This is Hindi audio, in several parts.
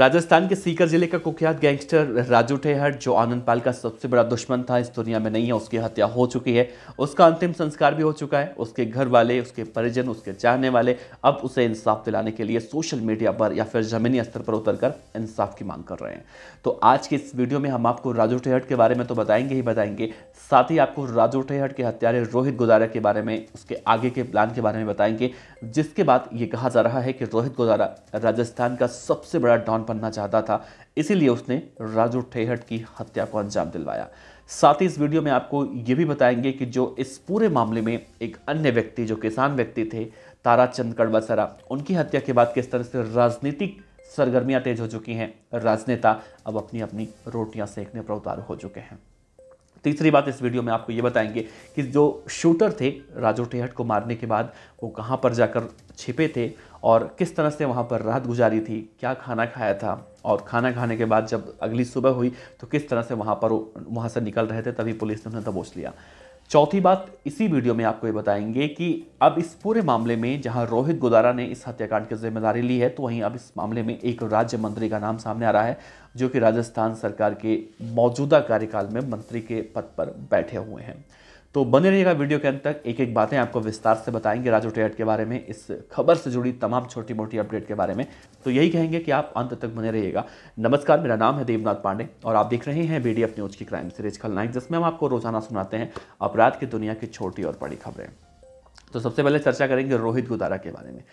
राजस्थान के सीकर जिले का कुख्यात गैंगस्टर राजू ठेहर जो आनंद पाल का सबसे बड़ा दुश्मन था इस दुनिया में नहीं है उसकी हत्या हो चुकी है उसका अंतिम संस्कार भी हो चुका है उसके घर वाले उसके परिजन उसके चाहने वाले अब उसे इंसाफ दिलाने के लिए सोशल मीडिया पर या फिर जमीनी स्तर पर उतरकर इंसाफ की मांग कर रहे हैं तो आज के इस वीडियो में हम आपको राजू ठेहट के बारे में तो बताएंगे ही बताएंगे साथ ही आपको राजू ठेहट के हत्यारे रोहित गुजारा के बारे में उसके आगे के प्लान के बारे में बताएंगे जिसके बाद ये कहा जा रहा है कि रोहित गुजारा राजस्थान का सबसे बड़ा डॉन बनना चाहता था इसीलिए उसने राजू ठेहट की हत्या को अंजाम दिलवाया साथ ही इस वीडियो में आपको ये भी बताएंगे कि जो इस पूरे मामले में एक अन्य व्यक्ति जो किसान व्यक्ति थे ताराचंद कड़वासरा उनकी हत्या के बाद किस तरह से राजनीतिक सरगर्मियां तेज हो चुकी हैं राजनेता अब अपनी अपनी रोटियां सेकने पर उतार हो चुके हैं तीसरी बात इस वीडियो में आपको ये बताएंगे कि जो शूटर थे राजू टेहट को मारने के बाद वो कहाँ पर जाकर छिपे थे और किस तरह से वहाँ पर रात गुजारी थी क्या खाना खाया था और खाना खाने के बाद जब अगली सुबह हुई तो किस तरह से वहाँ पर वहाँ से निकल रहे थे तभी पुलिस ने उन्हें दबोच लिया चौथी बात इसी वीडियो में आपको ये बताएंगे कि अब इस पूरे मामले में जहां रोहित गोदारा ने इस हत्याकांड की जिम्मेदारी ली है तो वहीं अब इस मामले में एक राज्य मंत्री का नाम सामने आ रहा है जो कि राजस्थान सरकार के मौजूदा कार्यकाल में मंत्री के पद पर बैठे हुए हैं तो बने रहिएगा वीडियो के अंत तक एक एक बातें आपको विस्तार से बताएंगे राजू टेट के बारे में इस खबर से जुड़ी तमाम छोटी मोटी अपडेट के बारे में तो यही कहेंगे कि आप अंत तक बने रहिएगा नमस्कार मेरा नाम है देवनाथ पांडे और आप देख रहे हैं बी न्यूज़ की क्राइम सीरीज नाइक जिसमें हम आपको रोजाना सुनाते हैं अपराध की दुनिया की छोटी और बड़ी खबरें तो सबसे पहले चर्चा करेंगे रोहित गुदारा के बारे में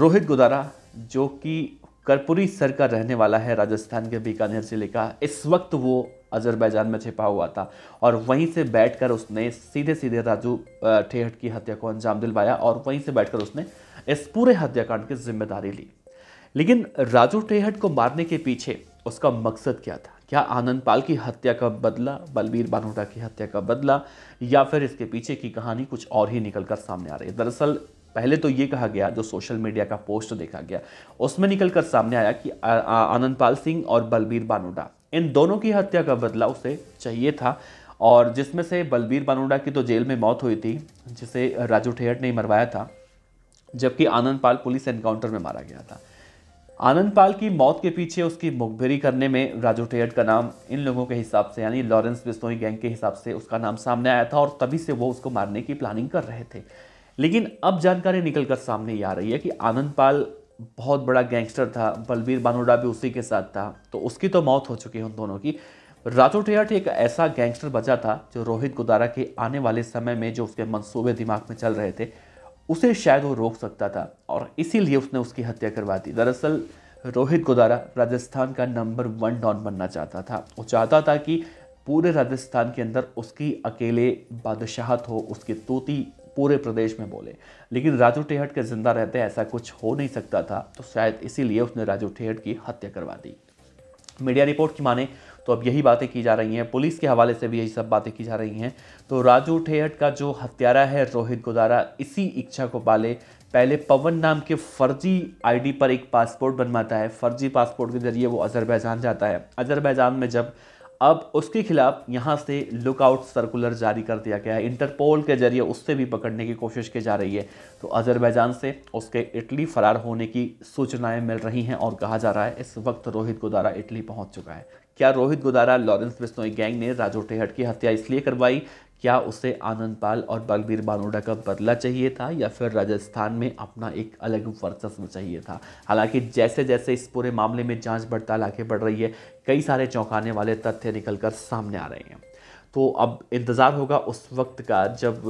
रोहित गुदारा जो कि कर्पूरी सर का रहने वाला है राजस्थान के बीकानेर जिले का इस वक्त वो अजरबैजान में छिपा हुआ था और वहीं से बैठकर उसने सीधे सीधे राजू ठेहट की हत्या को अंजाम दिलवाया और वहीं से बैठकर उसने इस पूरे हत्याकांड की जिम्मेदारी ली लेकिन राजू ठेहट को मारने के पीछे उसका मकसद क्या था क्या आनंद पाल की हत्या का बदला बलबीर बानोटा की हत्या का बदला या फिर इसके पीछे की कहानी कुछ और ही निकल कर सामने आ रही है दरअसल पहले तो ये कहा गया जो सोशल मीडिया का पोस्ट देखा गया उसमें निकल कर सामने आया कि आनंद पाल सिंह और बलबीर बानोटा इन दोनों की हत्या का बदला उसे चाहिए था और जिसमें से बलबीर बानोडा की तो जेल में मौत हुई थी जिसे राजू ठेहट ने मरवाया था जबकि आनंद पाल पुलिस एनकाउंटर में मारा गया था आनंद पाल की मौत के पीछे उसकी मुखबिरी करने में राजू ठेहट का नाम इन लोगों के हिसाब से यानी लॉरेंस बिस्नोई गैंग के हिसाब से उसका नाम सामने आया था और तभी से वो उसको मारने की प्लानिंग कर रहे थे लेकिन अब जानकारी निकलकर सामने ये आ रही है कि आनंद पाल बहुत बड़ा गैंगस्टर था बलबीर बानोडा भी उसी के साथ था तो उसकी तो मौत हो चुकी है उन दोनों की राजू टेहट एक ऐसा गैंगस्टर बचा था जो रोहित गुदारा के आने वाले समय में जो उसके मंसूबे दिमाग में चल रहे थे उसे शायद वो रोक सकता था और इसीलिए उसने उसकी हत्या करवा दी दरअसल रोहित गुदारा राजस्थान का नंबर वन डॉन बनना चाहता था वो चाहता था कि पूरे राजस्थान के अंदर उसकी अकेले बादशाहत हो उसकी तोती पूरे प्रदेश में बोले लेकिन राजू टेहट के जिंदा रहते ऐसा कुछ हो नहीं सकता था तो शायद इसीलिए उसने राजू टेहट की हत्या करवा दी मीडिया रिपोर्ट की माने तो अब यही बातें की जा रही हैं पुलिस के हवाले से भी यही सब बातें की जा रही हैं तो राजू ठेहट का जो हत्यारा है रोहित गोदारा इसी इच्छा को पाले पहले पवन नाम के फर्जी आईडी पर एक पासपोर्ट बनवाता है फर्जी पासपोर्ट के जरिए वो अजरबैजान जाता है अजरबैजान में जब अब उसके खिलाफ यहाँ से लुकआउट सर्कुलर जारी कर दिया गया है इंटरपोल के जरिए उससे भी पकड़ने की कोशिश की जा रही है तो अजरबैजान से उसके इटली फरार होने की सूचनाएं मिल रही हैं और कहा जा रहा है इस वक्त रोहित गोदारा इटली पहुंच चुका है क्या रोहित गुदारा लॉरेंस बिस्नोई गैंग ने राजू टेहट की हत्या इसलिए करवाई क्या उसे आनंद पाल और बलबीर बानोडा का बदला चाहिए था या फिर राजस्थान में अपना एक अलग वर्चस्व चाहिए था हालांकि जैसे जैसे इस पूरे मामले में जांच पड़ताल आगे बढ़ रही है कई सारे चौंकाने वाले तथ्य निकलकर सामने आ रहे हैं तो अब इंतज़ार होगा उस वक्त का जब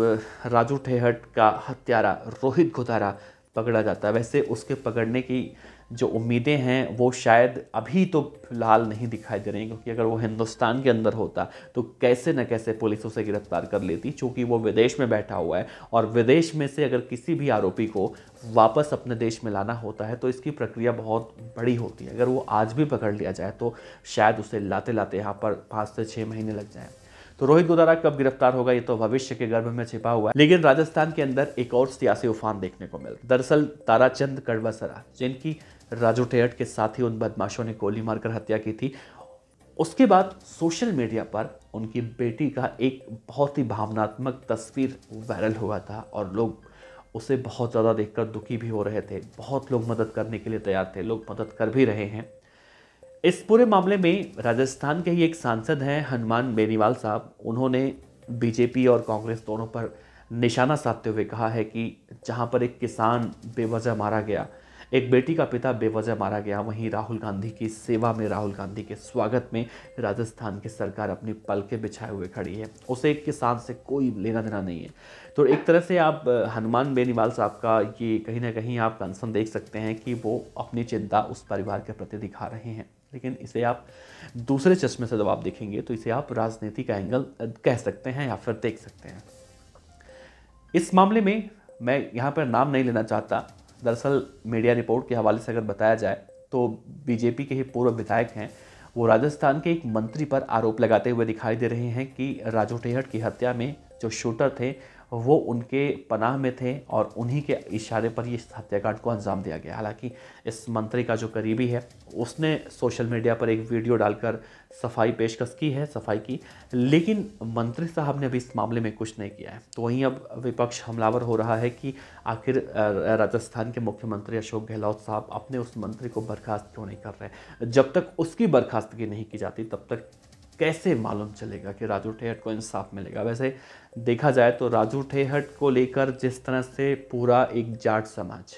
राजू ठेहट का हत्यारा रोहित घोतारा पकड़ा जाता है वैसे उसके पकड़ने की जो उम्मीदें हैं वो शायद अभी तो फिलहाल नहीं दिखाई दे रही क्योंकि अगर वो हिंदुस्तान के अंदर होता तो कैसे न कैसे पुलिस उसे गिरफ्तार कर लेती चूँकि वो विदेश में बैठा हुआ है और विदेश में से अगर किसी भी आरोपी को वापस अपने देश में लाना होता है तो इसकी प्रक्रिया बहुत बड़ी होती है अगर वो आज भी पकड़ लिया जाए तो शायद उसे लाते लाते यहाँ पर पाँच से छः महीने लग जाएँ तो रोहित गुदारा कब गिरफ्तार होगा ये तो भविष्य के गर्भ में छिपा हुआ है लेकिन राजस्थान के अंदर एक और सियासी उफान देखने को मिल दरअसल ताराचंद कड़वासरा जिनकी राजू टेहट के साथ ही उन बदमाशों ने गोली मारकर हत्या की थी उसके बाद सोशल मीडिया पर उनकी बेटी का एक बहुत ही भावनात्मक तस्वीर वायरल हुआ था और लोग उसे बहुत ज़्यादा देखकर दुखी भी हो रहे थे बहुत लोग मदद करने के लिए तैयार थे लोग मदद कर भी रहे हैं इस पूरे मामले में राजस्थान के ही एक सांसद हैं हनुमान बेनीवाल साहब उन्होंने बीजेपी और कांग्रेस दोनों पर निशाना साधते हुए कहा है कि जहाँ पर एक किसान बेवजह मारा गया एक बेटी का पिता बेवजह मारा गया वहीं राहुल गांधी की सेवा में राहुल गांधी के स्वागत में राजस्थान की सरकार अपनी के बिछाए हुए खड़ी है उसे एक किसान से कोई लेना देना नहीं है तो एक तरह से आप हनुमान बेनीवाल साहब का ये कहीं ना कहीं आप कंसर्न देख सकते हैं कि वो अपनी चिंता उस परिवार के प्रति दिखा रहे हैं लेकिन इसे आप दूसरे चश्मे से जब आप देखेंगे तो इसे आप राजनीति का एंगल कह सकते हैं या फिर देख सकते हैं इस मामले में मैं यहाँ पर नाम नहीं लेना चाहता दरअसल मीडिया रिपोर्ट के हवाले से अगर बताया जाए तो बीजेपी के ही पूर्व विधायक हैं वो राजस्थान के एक मंत्री पर आरोप लगाते हुए दिखाई दे रहे हैं कि राजू टेहट की हत्या में जो शूटर थे वो उनके पनाह में थे और उन्हीं के इशारे पर इस हत्याकांड को अंजाम दिया गया हालांकि इस मंत्री का जो करीबी है उसने सोशल मीडिया पर एक वीडियो डालकर सफाई पेशकश की है सफाई की लेकिन मंत्री साहब ने अभी इस मामले में कुछ नहीं किया है तो वहीं अब विपक्ष हमलावर हो रहा है कि आखिर राजस्थान के मुख्यमंत्री अशोक गहलोत साहब अपने उस मंत्री को बर्खास्त क्यों नहीं कर रहे जब तक उसकी बर्खास्तगी नहीं की जाती तब तक कैसे मालूम चलेगा कि राजू ठेहट को इंसाफ मिलेगा वैसे देखा जाए तो राजू ठेहट को लेकर जिस तरह से पूरा एक जाट समाज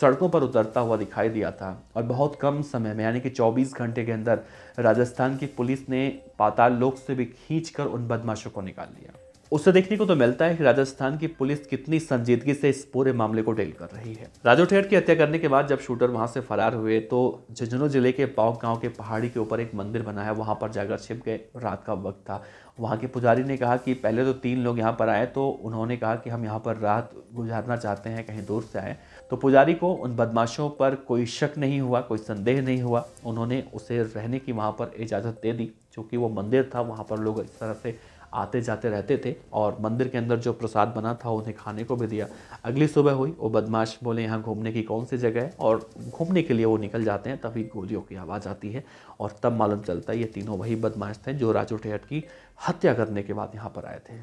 सड़कों पर उतरता हुआ दिखाई दिया था और बहुत कम समय में यानी कि 24 घंटे के अंदर राजस्थान की पुलिस ने पाताल लोक से भी खींच कर उन बदमाशों को निकाल लिया उससे देखने को तो मिलता है कि राजस्थान की पुलिस कितनी संजीदगी से इस पूरे मामले को डील कर रही है राजू ठेठ की हत्या करने के बाद जब शूटर वहां से फरार हुए तो झुंझुनू जिले के पाव गांव के पहाड़ी के ऊपर एक मंदिर बना है वहां पर जाकर छिप गए रात का वक्त था वहाँ के पुजारी ने कहा कि पहले तो तीन लोग यहाँ पर आए तो उन्होंने कहा कि हम यहाँ पर रात गुजारना चाहते हैं कहीं दूर से आए तो पुजारी को उन बदमाशों पर कोई शक नहीं हुआ कोई संदेह नहीं हुआ उन्होंने उसे रहने की वहाँ पर इजाज़त दे दी चूँकि वो मंदिर था वहाँ पर लोग इस तरह से आते जाते रहते थे और मंदिर के अंदर जो प्रसाद बना था उन्हें खाने को भी दिया अगली सुबह हुई वो बदमाश बोले यहाँ घूमने की कौन सी जगह है और घूमने के लिए वो निकल जाते हैं तभी गोलियों की आवाज़ आती है और तब मालूम चलता है ये तीनों वही बदमाश थे जो राजू ठेहट की हत्या करने के बाद यहाँ पर आए थे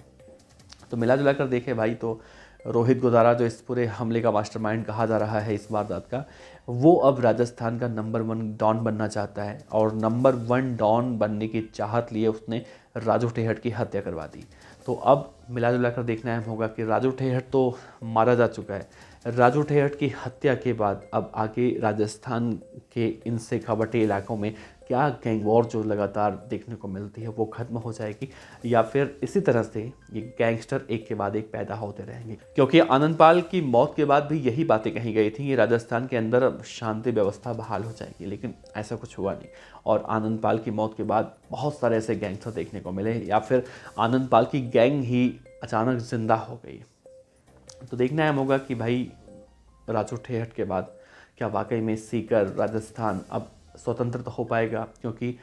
तो मिला जुला कर देखे भाई तो रोहित गोदारा जो इस पूरे हमले का मास्टरमाइंड कहा जा रहा है इस वारदात का वो अब राजस्थान का नंबर वन डॉन बनना चाहता है और नंबर वन डॉन बनने की चाहत लिए उसने राजू ठेहट की हत्या करवा दी तो अब मिला जुला कर देखना अहम होगा कि राजू ठेहट तो मारा जा चुका है राजू ठेहट की हत्या के बाद अब आगे राजस्थान के इनसे खबटे इलाकों में क्या गैंग वॉर जो लगातार देखने को मिलती है वो ख़त्म हो जाएगी या फिर इसी तरह से ये गैंगस्टर एक के बाद एक पैदा होते रहेंगे क्योंकि आनंद पाल की मौत के बाद भी यही बातें कही गई थी कि राजस्थान के अंदर शांति व्यवस्था बहाल हो जाएगी लेकिन ऐसा कुछ हुआ नहीं और आनंद पाल की मौत के बाद बहुत सारे ऐसे गैंगस्टर देखने को मिले या फिर आनंद पाल की गैंग ही अचानक जिंदा हो गई तो देखना है होगा कि भाई राजू ठेहट के बाद क्या वाकई में सीकर राजस्थान अब स्वतंत्रता तो हो पाएगा क्योंकि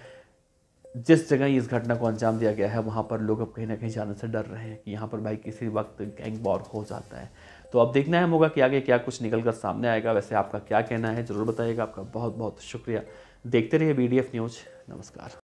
जिस जगह इस घटना को अंजाम दिया गया है वहाँ पर लोग अब कहीं ना कहीं जाने से डर रहे हैं कि यहाँ पर भाई किसी वक्त गैंग वॉर हो जाता है तो अब देखना है होगा कि आगे क्या कुछ निकल कर सामने आएगा वैसे आपका क्या कहना है ज़रूर बताइएगा आपका बहुत बहुत शुक्रिया देखते रहिए बी न्यूज़ नमस्कार